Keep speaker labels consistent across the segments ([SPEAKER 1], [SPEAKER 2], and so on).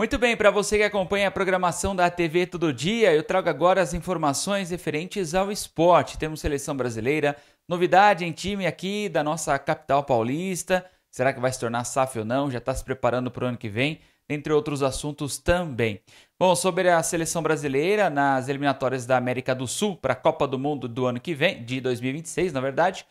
[SPEAKER 1] Muito bem, para você que acompanha a programação da TV todo dia, eu trago agora as informações referentes ao esporte. Temos seleção brasileira, novidade em time aqui da nossa capital paulista. Será que vai se tornar SAF ou não? Já está se preparando para o ano que vem, entre outros assuntos também. Bom, sobre a seleção brasileira nas eliminatórias da América do Sul para a Copa do Mundo do ano que vem, de 2026, na verdade,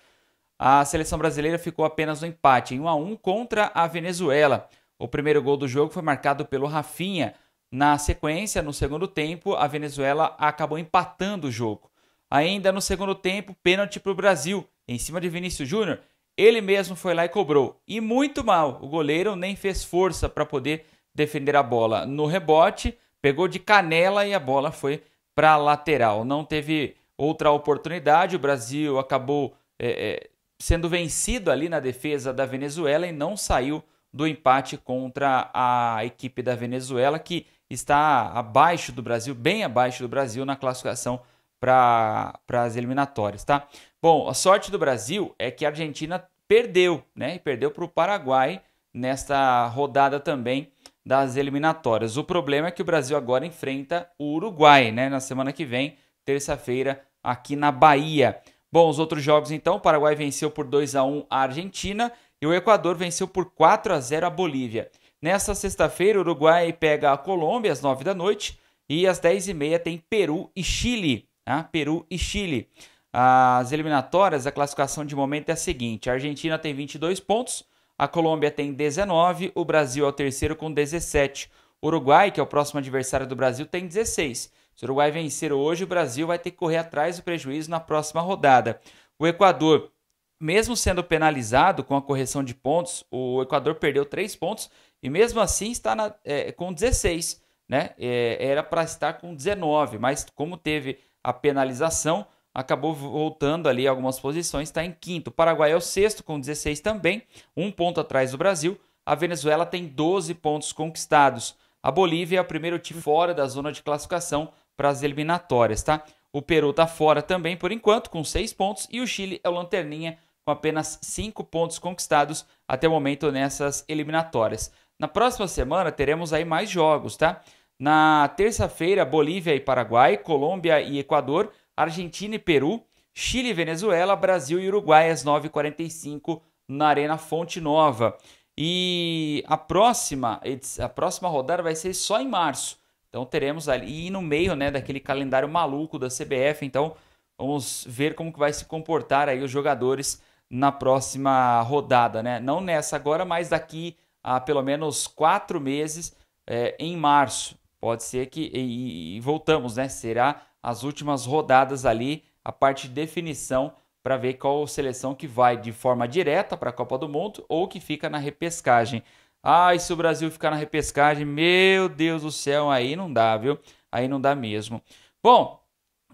[SPEAKER 1] a seleção brasileira ficou apenas no empate em 1 a 1 contra a Venezuela. O primeiro gol do jogo foi marcado pelo Rafinha. Na sequência, no segundo tempo, a Venezuela acabou empatando o jogo. Ainda no segundo tempo, pênalti para o Brasil, em cima de Vinícius Júnior. Ele mesmo foi lá e cobrou. E muito mal, o goleiro nem fez força para poder defender a bola. No rebote, pegou de canela e a bola foi para a lateral. Não teve outra oportunidade, o Brasil acabou é, sendo vencido ali na defesa da Venezuela e não saiu do empate contra a equipe da Venezuela, que está abaixo do Brasil, bem abaixo do Brasil na classificação para as eliminatórias, tá? Bom, a sorte do Brasil é que a Argentina perdeu, né? E perdeu para o Paraguai nesta rodada também das eliminatórias. O problema é que o Brasil agora enfrenta o Uruguai, né? Na semana que vem, terça-feira, aqui na Bahia. Bom, os outros jogos então, o Paraguai venceu por 2 a 1 a Argentina e o Equador venceu por 4 a 0 a Bolívia. Nesta sexta-feira, o Uruguai pega a Colômbia às 9 da noite e às 10h30 tem Peru e Chile. Tá? Peru e Chile. As eliminatórias, a classificação de momento é a seguinte: a Argentina tem 22 pontos, a Colômbia tem 19, o Brasil é o terceiro com 17. O Uruguai, que é o próximo adversário do Brasil, tem 16. Se o Uruguai vencer hoje, o Brasil vai ter que correr atrás do prejuízo na próxima rodada. O Equador mesmo sendo penalizado com a correção de pontos, o Equador perdeu 3 pontos e mesmo assim está na, é, com 16. Né? É, era para estar com 19, mas como teve a penalização, acabou voltando ali algumas posições, está em quinto. O Paraguai é o sexto com 16 também, um ponto atrás do Brasil. A Venezuela tem 12 pontos conquistados. A Bolívia é o primeiro time fora da zona de classificação para as eliminatórias, tá? O Peru está fora também por enquanto, com 6 pontos, e o Chile é o lanterninha com apenas cinco pontos conquistados até o momento nessas eliminatórias. Na próxima semana teremos aí mais jogos, tá? Na terça-feira, Bolívia e Paraguai, Colômbia e Equador, Argentina e Peru, Chile e Venezuela, Brasil e Uruguai às 9h45 na Arena Fonte Nova. E a próxima, a próxima rodada vai ser só em março. Então teremos ali e no meio, né, daquele calendário maluco da CBF, então vamos ver como que vai se comportar aí os jogadores na próxima rodada, né? Não nessa agora, mas daqui a pelo menos quatro meses é, em março. Pode ser que. E, e, voltamos, né? Será as últimas rodadas ali, a parte de definição para ver qual seleção que vai de forma direta para a Copa do Mundo ou que fica na repescagem. Ah, e se o Brasil ficar na repescagem, meu Deus do céu, aí não dá, viu? Aí não dá mesmo. Bom,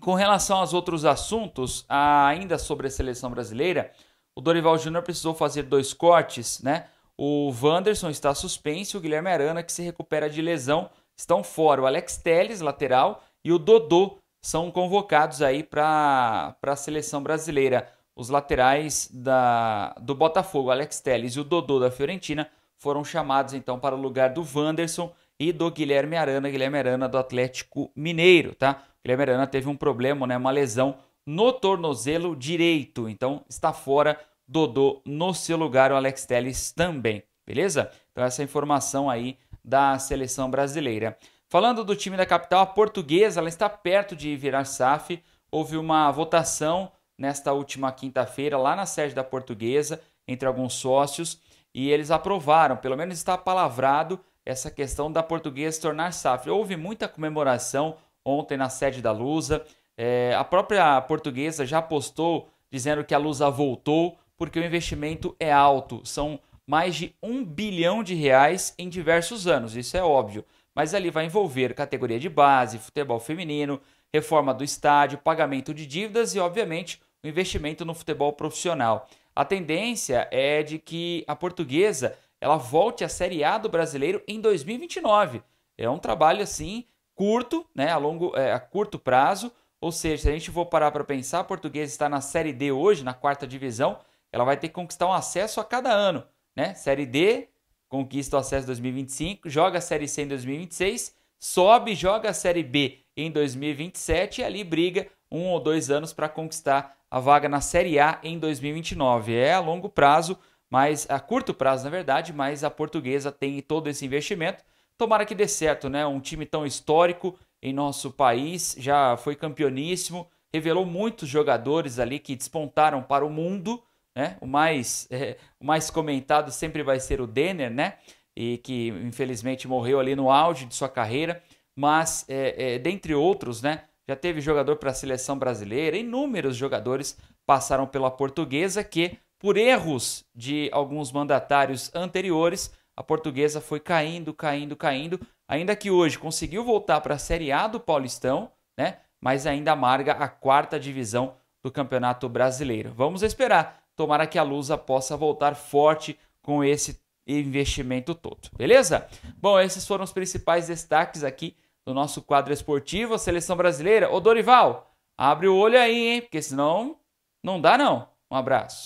[SPEAKER 1] com relação aos outros assuntos, ainda sobre a seleção brasileira, o Dorival Júnior precisou fazer dois cortes, né? O Wanderson está suspenso, o Guilherme Arana, que se recupera de lesão, estão fora. O Alex Teles, lateral, e o Dodô são convocados aí para a seleção brasileira. Os laterais da, do Botafogo, Alex Teles e o Dodô da Fiorentina, foram chamados então para o lugar do Wanderson e do Guilherme Arana, Guilherme Arana do Atlético Mineiro, tá? O Guilherme Arana teve um problema, né, uma lesão no tornozelo direito. Então está fora Dodô no seu lugar, o Alex Telles também, beleza? Então essa é informação aí da seleção brasileira. Falando do time da capital, a portuguesa ela está perto de virar SAF. Houve uma votação nesta última quinta-feira lá na sede da portuguesa entre alguns sócios e eles aprovaram, pelo menos está palavrado essa questão da portuguesa se tornar SAF. Houve muita comemoração ontem na sede da Lusa, é, a própria portuguesa já postou dizendo que a Lusa voltou porque o investimento é alto. São mais de um bilhão de reais em diversos anos, isso é óbvio. Mas ali vai envolver categoria de base, futebol feminino, reforma do estádio, pagamento de dívidas e, obviamente, o investimento no futebol profissional. A tendência é de que a portuguesa ela volte à Série A do brasileiro em 2029. É um trabalho assim curto, né, a, longo, é, a curto prazo, ou seja, se a gente for parar para pensar, a Portuguesa está na Série D hoje, na quarta divisão, ela vai ter que conquistar um acesso a cada ano, né? Série D conquista o acesso em 2025, joga a Série C em 2026, sobe, joga a Série B em 2027 e ali briga um ou dois anos para conquistar a vaga na Série A em 2029. É a longo prazo, mas a curto prazo, na verdade, mas a portuguesa tem todo esse investimento. Tomara que dê certo, né? Um time tão histórico em nosso país, já foi campeoníssimo, revelou muitos jogadores ali que despontaram para o mundo, né? O mais, é, o mais comentado sempre vai ser o Denner, né? E que infelizmente morreu ali no auge de sua carreira, mas é, é, dentre outros, né? Já teve jogador para a seleção brasileira, inúmeros jogadores passaram pela portuguesa que, por erros de alguns mandatários anteriores, a portuguesa foi caindo, caindo, caindo, ainda que hoje conseguiu voltar para a Série A do Paulistão, né? mas ainda amarga a quarta divisão do Campeonato Brasileiro. Vamos esperar, tomara que a Lusa possa voltar forte com esse investimento todo, beleza? Bom, esses foram os principais destaques aqui do nosso quadro esportivo, a seleção brasileira. Ô Dorival, abre o olho aí, hein? Porque senão não dá não. Um abraço.